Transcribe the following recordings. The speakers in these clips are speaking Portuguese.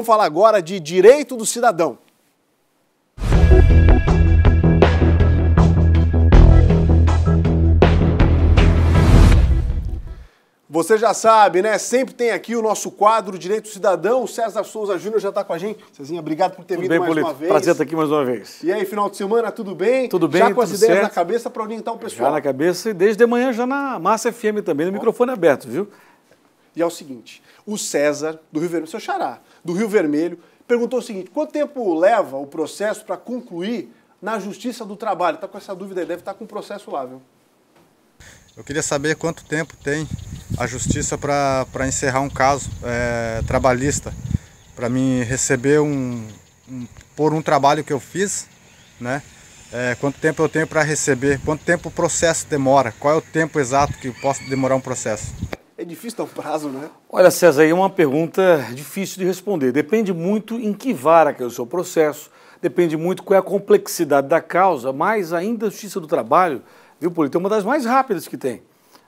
Vamos falar agora de direito do cidadão. Você já sabe, né? Sempre tem aqui o nosso quadro Direito Cidadão. O César Souza Júnior já está com a gente. Cezinha, obrigado por ter tudo vindo bem, mais Polito. uma vez. Prazer estar aqui mais uma vez. E aí, final de semana, tudo bem? Tudo bem, Já com as ideias certo. na cabeça para orientar o pessoal. Já na cabeça e desde de manhã já na Massa FM também, no microfone aberto, viu? E é o seguinte, o César do Rio Vermelho, seu xará, do Rio Vermelho, perguntou o seguinte: quanto tempo leva o processo para concluir na Justiça do Trabalho? Está com essa dúvida aí, deve estar tá com o processo lá, viu? Eu queria saber quanto tempo tem a Justiça para encerrar um caso é, trabalhista, para mim receber um, um, por um trabalho que eu fiz, né? É, quanto tempo eu tenho para receber, quanto tempo o processo demora, qual é o tempo exato que eu posso demorar um processo difícil dar um prazo, né? Olha, César, aí é uma pergunta difícil de responder. Depende muito em que vara que é o seu processo, depende muito qual é a complexidade da causa, mas ainda a Justiça do Trabalho, viu, Polito, é uma das mais rápidas que tem.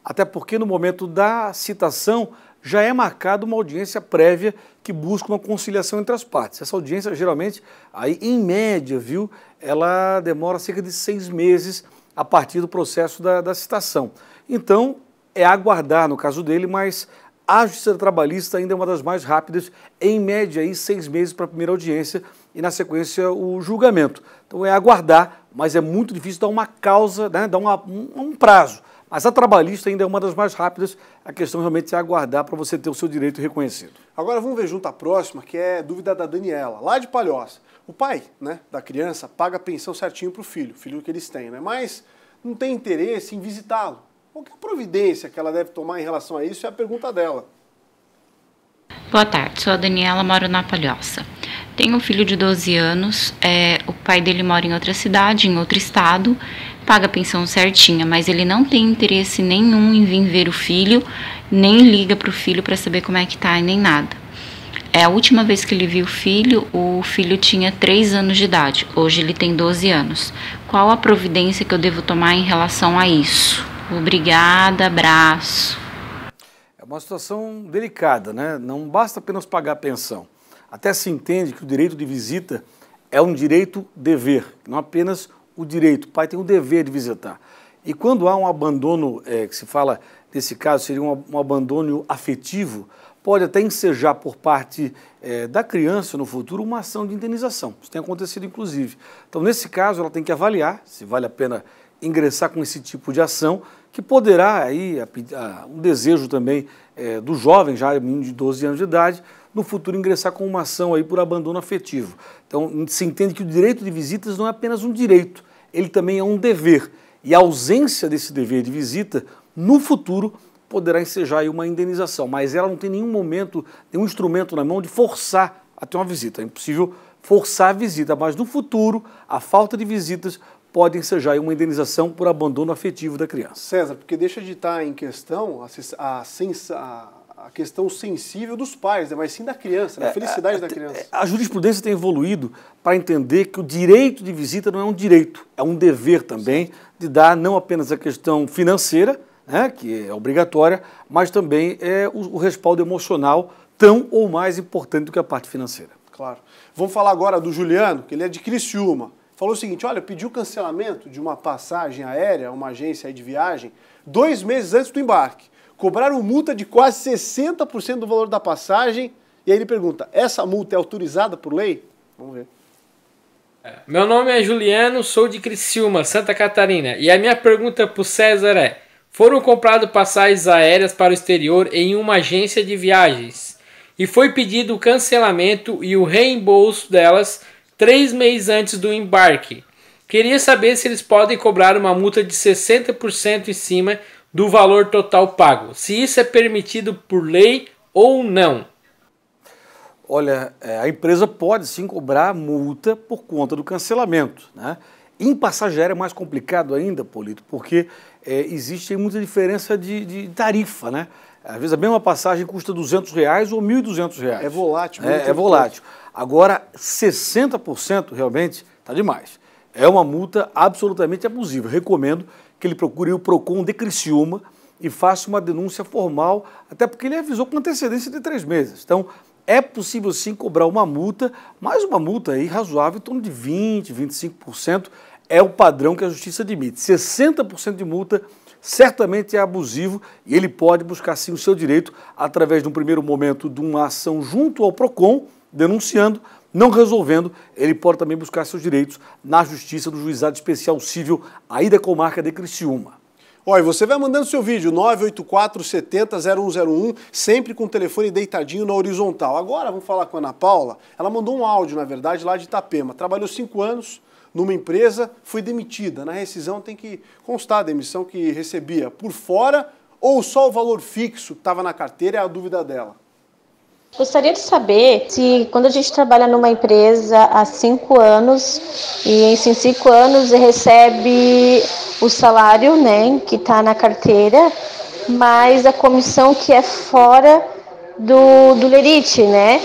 Até porque no momento da citação já é marcada uma audiência prévia que busca uma conciliação entre as partes. Essa audiência geralmente, aí em média, viu, ela demora cerca de seis meses a partir do processo da, da citação. Então, é aguardar no caso dele, mas a Justiça Trabalhista ainda é uma das mais rápidas, em média, aí, seis meses para a primeira audiência e, na sequência, o julgamento. Então é aguardar, mas é muito difícil dar uma causa, né, dar uma, um, um prazo. Mas a trabalhista ainda é uma das mais rápidas. A questão realmente é aguardar para você ter o seu direito reconhecido. Agora vamos ver junto a próxima, que é dúvida da Daniela, lá de Palhoça. O pai né, da criança paga a pensão certinho para o filho, filho que eles têm, né? mas não tem interesse em visitá-lo qual é a providência que ela deve tomar em relação a isso? É a pergunta dela. Boa tarde, sou a Daniela, moro na Palhoça. Tenho um filho de 12 anos, é, o pai dele mora em outra cidade, em outro estado, paga a pensão certinha, mas ele não tem interesse nenhum em vir ver o filho, nem liga para o filho para saber como é que tá, nem nada. É a última vez que ele viu o filho, o filho tinha 3 anos de idade, hoje ele tem 12 anos. Qual a providência que eu devo tomar em relação a isso? Obrigada, abraço. É uma situação delicada, né? Não basta apenas pagar a pensão. Até se entende que o direito de visita é um direito dever, não apenas o direito. O pai tem o dever de visitar. E quando há um abandono, é, que se fala nesse caso, seria um, um abandono afetivo, pode até ensejar por parte é, da criança no futuro uma ação de indenização. Isso tem acontecido, inclusive. Então, nesse caso, ela tem que avaliar se vale a pena ingressar com esse tipo de ação, que poderá aí, a, a, um desejo também é, do jovem, já menino de 12 anos de idade, no futuro ingressar com uma ação aí por abandono afetivo. Então, se entende que o direito de visitas não é apenas um direito, ele também é um dever. E a ausência desse dever de visita, no futuro, poderá ensejar aí uma indenização. Mas ela não tem nenhum momento, nenhum instrumento na mão de forçar a ter uma visita. É impossível forçar a visita, mas no futuro, a falta de visitas pode ensejar uma indenização por abandono afetivo da criança. César, porque deixa de estar em questão a, a, a, questão sensível dos pais, né? mas sim da criança, né? É, a felicidade é, da é, criança. É, a jurisprudência tem evoluído para entender que o direito de visita não é um direito, é um dever também de dar não apenas a questão financeira, né, que é obrigatória, mas também é o, o respaldo emocional tão ou mais importante do que a parte financeira. Claro. Vamos falar agora do Juliano, que ele é de Criciúma falou o seguinte: olha, pediu cancelamento de uma passagem aérea, uma agência de viagem, dois meses antes do embarque. Cobraram multa de quase 60% do valor da passagem. E aí ele pergunta: essa multa é autorizada por lei? Vamos ver. É. Meu nome é Juliano, sou de Criciúma, Santa Catarina. E a minha pergunta para o César é: foram compradas passagens aéreas para o exterior em uma agência de viagens e foi pedido o cancelamento e o reembolso delas três meses antes do embarque. Queria saber se eles podem cobrar uma multa de 60% em cima do valor total pago, se isso é permitido por lei ou não. Olha, é, a empresa pode sim cobrar multa por conta do cancelamento. Né? Em passageiro é mais complicado ainda, Polito, porque é, existe muita diferença de, de tarifa. Né? Às vezes a mesma passagem custa 200 reais ou 1.200 reais. É volátil. É, né? é volátil. Agora, 60% realmente está demais. É uma multa absolutamente abusiva. Recomendo que ele procure o PROCON de Criciúma e faça uma denúncia formal, até porque ele avisou com antecedência de três meses. Então, é possível sim cobrar uma multa, mas uma multa aí razoável, em torno de 20%, 25%, é o padrão que a justiça admite. 60% de multa certamente é abusivo e ele pode buscar sim o seu direito através de um primeiro momento de uma ação junto ao PROCON, denunciando, não resolvendo, ele pode também buscar seus direitos na justiça do juizado especial civil aí da comarca de Criciúma. Olha, você vai mandando seu vídeo, 984 70 0101, sempre com o telefone deitadinho na horizontal. Agora vamos falar com a Ana Paula. Ela mandou um áudio, na verdade, lá de Itapema. Trabalhou cinco anos, numa empresa, fui demitida. Na rescisão tem que constar a demissão que recebia por fora ou só o valor fixo que estava na carteira é a dúvida dela. Gostaria de saber se quando a gente trabalha numa empresa há cinco anos e em cinco anos recebe o salário né, que está na carteira, mas a comissão que é fora do, do lerite, né?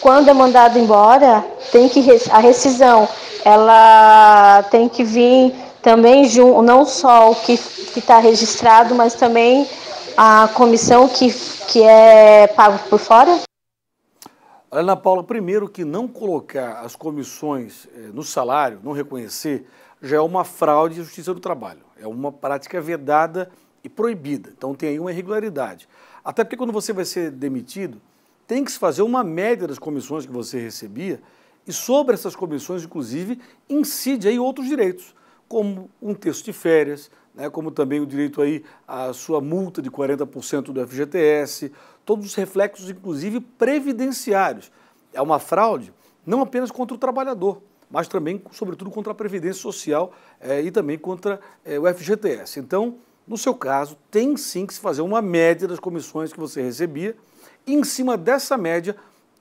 Quando é mandado embora, tem que a rescisão ela tem que vir também junto, não só o que está registrado, mas também a comissão que, que é pago por fora? Ana Paula, primeiro que não colocar as comissões eh, no salário, não reconhecer, já é uma fraude à Justiça do Trabalho. É uma prática vedada e proibida. Então tem aí uma irregularidade. Até porque quando você vai ser demitido, tem que se fazer uma média das comissões que você recebia e sobre essas comissões, inclusive, incide aí outros direitos, como um texto de férias, né, como também o direito aí à sua multa de 40% do FGTS, todos os reflexos, inclusive, previdenciários. É uma fraude não apenas contra o trabalhador, mas também, sobretudo, contra a Previdência Social eh, e também contra eh, o FGTS. Então, no seu caso, tem sim que se fazer uma média das comissões que você recebia, e em cima dessa média,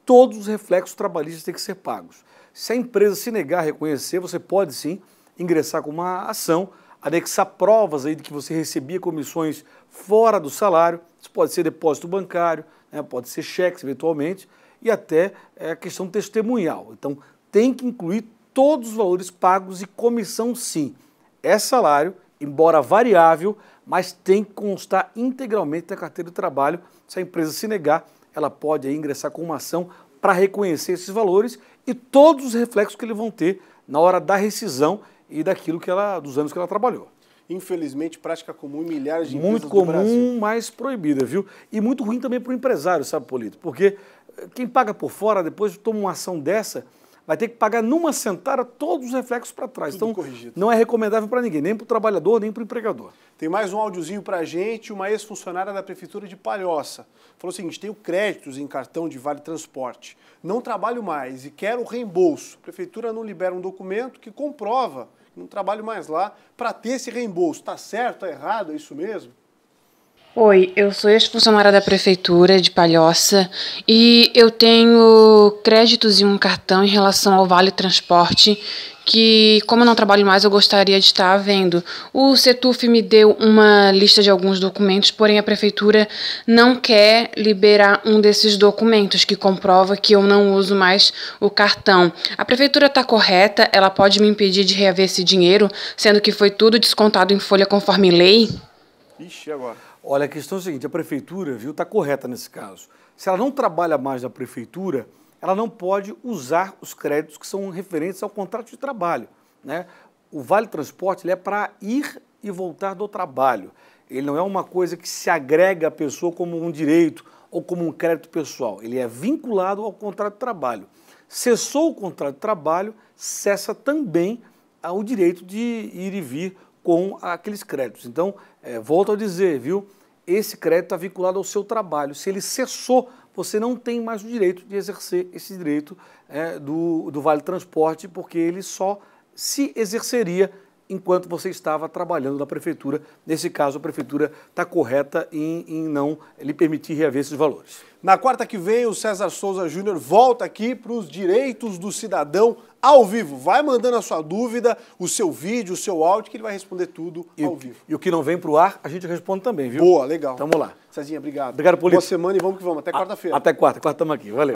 todos os reflexos trabalhistas têm que ser pagos. Se a empresa se negar a reconhecer, você pode sim ingressar com uma ação, anexar provas aí de que você recebia comissões fora do salário, isso pode ser depósito bancário, né, pode ser cheques eventualmente, e até eh, a é, questão testemunhal. Então tem que incluir todos os valores pagos e comissão sim. É salário, embora variável, mas tem que constar integralmente da carteira de trabalho se a empresa se negar ela pode ingressar com uma ação para reconhecer esses valores e todos os reflexos que eles vão ter na hora da rescisão e daquilo que ela, dos anos que ela trabalhou. Infelizmente, prática comum em milhares de muito empresas comum, do Brasil. Muito comum, mas proibida, viu? E muito ruim também para o empresário, sabe, Polito? Porque eh, quem paga por fora, depois toma uma ação dessa, vai ter que pagar numa sentada todos os reflexos para trás. Tudo então, corrigido. não é recomendável para ninguém, nem para o trabalhador, nem para o empregador. Tem mais um áudiozinho para a gente, uma ex-funcionária da Prefeitura de Palhoça. Falou o seguinte, tenho créditos em cartão de Vale Transporte, não trabalho mais e quero o reembolso. A Prefeitura não libera um documento que comprova que não trabalho mais lá para ter esse reembolso. Está certo, está errado, é isso mesmo? Oi, eu sou ex-funcionária da Prefeitura de Palhoça e eu tenho créditos em um cartão em relação ao Vale Transporte que, como eu não trabalho mais, eu gostaria de estar vendo. O Setuf me deu uma lista de alguns documentos, porém a prefeitura não quer liberar um desses documentos que comprova que eu não uso mais o cartão. A prefeitura está correta, ela pode me impedir de reaver esse dinheiro, sendo que foi tudo descontado em folha conforme lei? Ixi, agora. Olha, a questão é a seguinte: a prefeitura, viu, está correta nesse caso. Se ela não trabalha mais na prefeitura, ela não pode usar os créditos que são referentes ao contrato de trabalho. Né? O Vale Transporte é para ir e voltar do trabalho. Ele não é uma coisa que se agrega à pessoa como um direito ou como um crédito pessoal. Ele é vinculado ao contrato de trabalho. Cessou o contrato de trabalho, cessa também o direito de ir e vir com aqueles créditos. Então, é, volto a dizer, viu? Esse crédito está vinculado ao seu trabalho. Se ele cessou, você não tem mais o direito de exercer esse direito é, do, do Vale Transporte, porque ele só se exerceria enquanto você estava trabalhando na prefeitura. Nesse caso, a prefeitura está correta em, em, não lhe permitir reaver esses valores. Na quarta que vem, o César Souza Júnior volta aqui para os direitos do cidadão ao vivo. Vai mandando a sua dúvida, o seu vídeo, o seu áudio, que ele vai responder tudo e ao vivo. E o que não vem para o ar, a gente responde também, viu? Boa, legal. Tamo lá. Cezinha, obrigado. Obrigado, Polícia. Boa semana e vamos que vamos. Até quarta-feira. Até quarta. Quarta estamos aqui. Valeu.